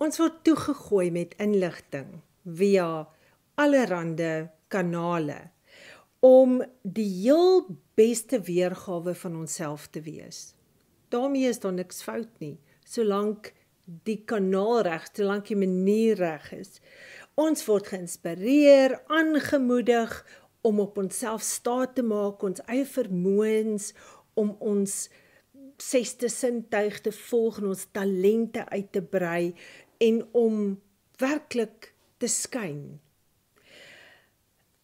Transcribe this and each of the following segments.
Ons word toegegooi met inligting via allerlei kanale om die heel beste weergawe van onsself te wees. Daarmee is daar niks fout nie, solank die kanaal reg, solank die manier reg is. Ons word geïnspireer, aangemoedig om op onsself staat te maak, ons eie vermoëns om ons sesde sintuig te volg en ons talente uit te brei en om werklik te skyn.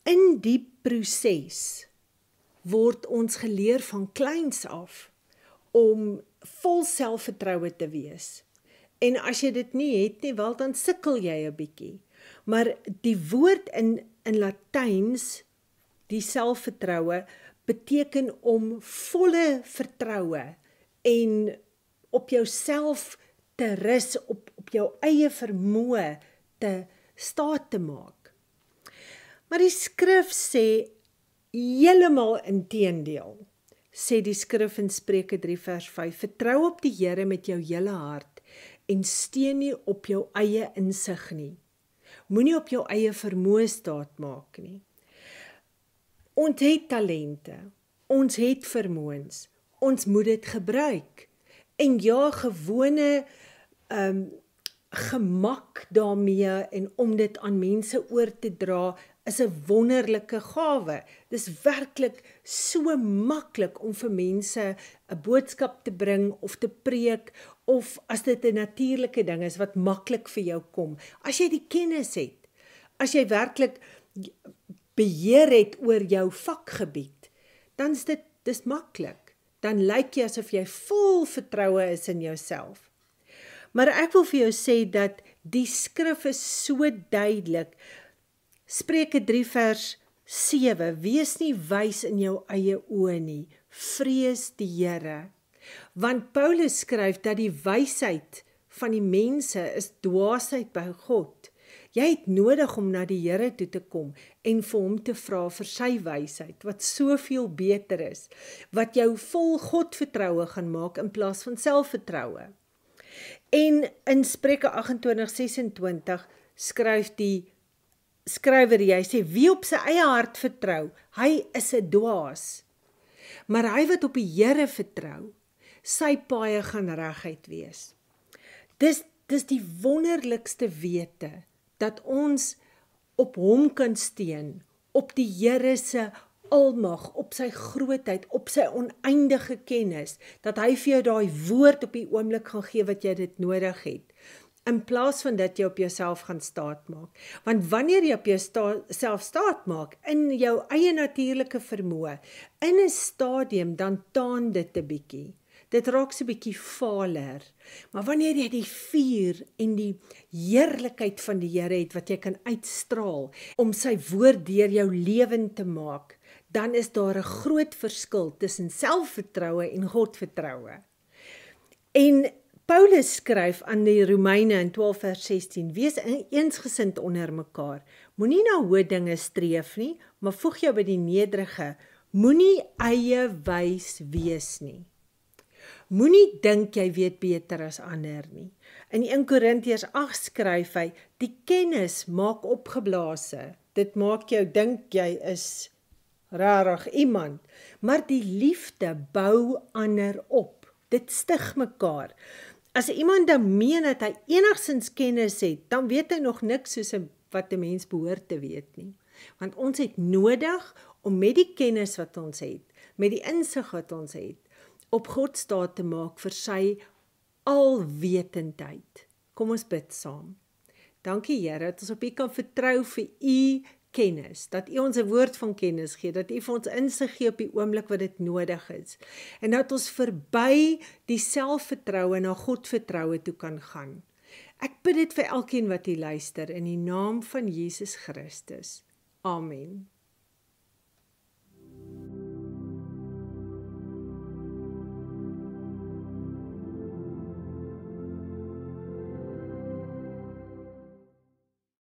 In die proses word ons geleer van kleins af om vol selfvertroue te wees. En as jy dit nie het nie, wel dan sukkel jy 'n bietjie. Maar die woord in in Latyns die selfvertroue beteken om volle vertroue en op jouself te rus op op jou eie vermoë te staat te maak. Maar die skrif sê heeltemal inteendeel. Sê die skrif in Spreuke 3 vers 5: Vertrou op die Here met jou hele hart en steun nie op jou eie insig nie. Moenie op jou eie vermoë staat maak nie. Ons het talente. Ons het vermoëns. Ons moet dit gebruik en ja gewone ehm um, gemak daarmee en om dit aan mense oor te dra is 'n wonderlike gawe. Dis werklik so maklik om vir mense 'n boodskap te bring of te preek of as dit 'n natuurlike ding is wat maklik vir jou kom. As jy die kennis het, as jy werklik beheer het oor jou vakgebied, dan is dit dis maklik dan lyk jy asof jy vol vertroue is in jouself. Maar ek wil vir jou sê dat die skrif is so duidelik. Spreuke 3 vers 7: Wees nie wys in jou eie oë nie. Vrees die Here. Want Paulus skryf dat die wysheid van die mense is dwaasheid by God. Jy het nodig om na die Here toe te kom en vir hom te vra vir sy wysheid wat soveel beter is wat jou vol God vertroue gaan maak in plaas van selfvertroue. En in Spreuke 28:26 skryf die skrywer jy sê wie op sy eie hart vertrou, hy is 'n dwaas. Maar hy wat op die Here vertrou, sy paaie gaan reguit wees. Dis dis die wonderlikste wete dat ons op hom kan steun, op die Here se almag, op sy grootheid, op sy oneindige kennis, dat hy vir jou daai woord op die oomblik gaan gee wat jy dit nodig het in plaas van dat jy op jouself gaan staatmaak. Want wanneer jy op jouself sta, staatmaak in jou eie natuurlike vermoë, in 'n stadium dan taand dit 'n bietjie. Dit raak so 'n bietjie valer. Maar wanneer jy die vuur en die heerlikheid van die Here het wat jy kan uitstraal om sy woord deur jou lewend te maak, dan is daar 'n groot verskil tussen selfvertroue en Godvertroue. En Paulus skryf aan die Romeine in 12 vers 16: Wees eensgesind onder mekaar. Moenie na hoë dinge streef nie, maar voeg jou by die nederige. Moenie eie wys wees nie. Moenie dink jy weet beter as ander nie. In 1 Korintiërs 8 skryf hy: "Die kennis maak opgeblaase. Dit maak jou dink jy is rarig iemand, maar die liefde bou ander op. Dit stig mekaar." As iemand dan meen dat hy enigsins kennis het, dan weet hy nog niks soos wat 'n mens behoort te weet nie. Want ons het nodig om met die kennis wat ons het, met die insig wat ons het, op God staat te maak vir sy alwetendheid. Kom ons bid saam. Dankie Here dat ons op U kan vertrou vir U kennis, dat U ons 'n woord van kennis gee, dat U vir ons insig gee op die oomblik wat dit nodig is. En dat ons verby die selfvertroue na God vertroue toe kan gaan. Ek bid dit vir elkeen wat hier luister in die naam van Jesus Christus. Amen.